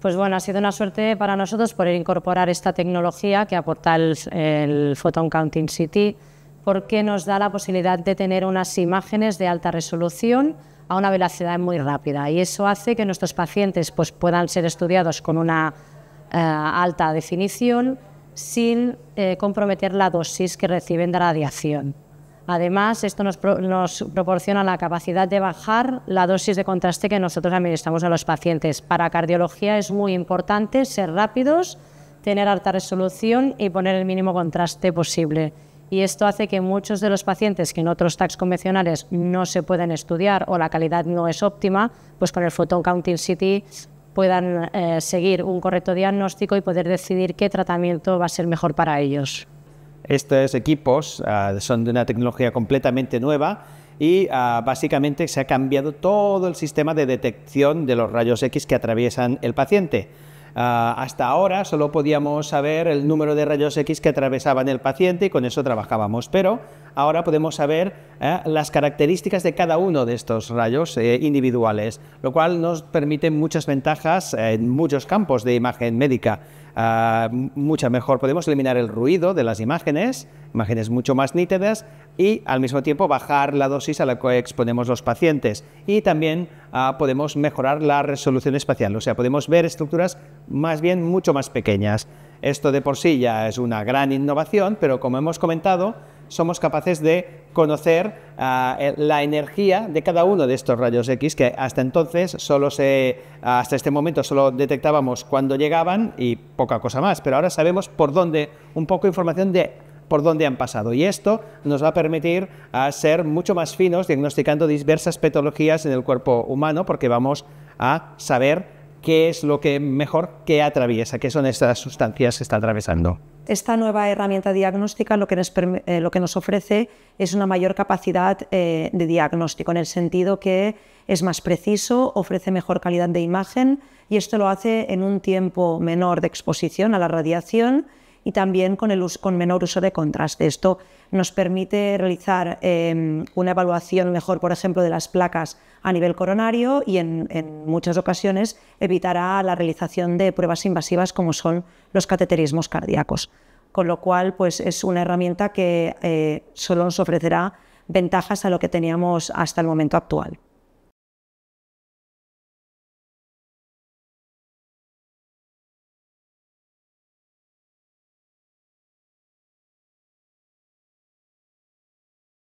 Pues bueno, ha sido una suerte para nosotros poder incorporar esta tecnología que aporta el, Photon Counting City, porque nos da la posibilidad de tener unas imágenes de alta resolución a una velocidad muy rápida y eso hace que nuestros pacientes pues, puedan ser estudiados con una eh, alta definición sin eh, comprometer la dosis que reciben de radiación. Además, esto nos, proporciona la capacidad de bajar la dosis de contraste que nosotros administramos a los pacientes. Para cardiología es muy importante ser rápidos, tener alta resolución y poner el mínimo contraste posible. Y esto hace que muchos de los pacientes que en otros tags convencionales no se pueden estudiar o la calidad no es óptima, pues con el Photon Counting City puedan eh, seguir un correcto diagnóstico y poder decidir qué tratamiento va a ser mejor para ellos. Estos equipos ah, son de una tecnología completamente nueva y ah, básicamente se ha cambiado todo el sistema de detección de los rayos X que atraviesan el paciente. Ah, hasta ahora solo podíamos saber el número de rayos X que atravesaban el paciente y con eso trabajábamos, pero ahora podemos saber las características de cada uno de estos rayos eh, individuales, lo cual nos permite muchas ventajas eh, en muchos campos de imagen médica. ...mucho mucha mejor. Podemos eliminar el ruido de las imágenes, imágenes mucho más nítidas y al mismo tiempo bajar la dosis a la que exponemos los pacientes. Y también ah, podemos mejorar la resolución espacial, o sea, podemos ver estructuras más bien mucho más pequeñas. Esto de por sí ya es una gran innovación, pero como hemos comentado, somos capaces de conocer ah, eh, la energía de cada uno de estos rayos X que hasta entonces solo se hasta este momento solo detectábamos cuando llegaban y poca cosa más, pero ahora sabemos por dónde un poco de información de por dónde han pasado. Y esto nos va a permitir ah, ser mucho más finos diagnosticando diversas patologías en el cuerpo humano porque vamos a saber qué es lo que mejor que atraviesa, qué son estas sustancias que está atravesando. Esta nueva herramienta diagnóstica lo que nos, eh, lo que nos ofrece es una mayor capacidad eh, de diagnóstico, en el sentido que es más preciso, ofrece mejor calidad de imagen y esto lo hace en un tiempo menor de exposición a la radiación y también con, el con menor uso de contraste. Esto nos permite realizar em, una evaluación mejor, por ejemplo, de las placas a nivel coronario y en, muchas ocasiones evitará la realización de pruebas invasivas como son los cateterismos cardíacos. Con lo cual, pues es una herramienta que eh, solo nos ofrecerá ventajas a lo que teníamos hasta el momento actual.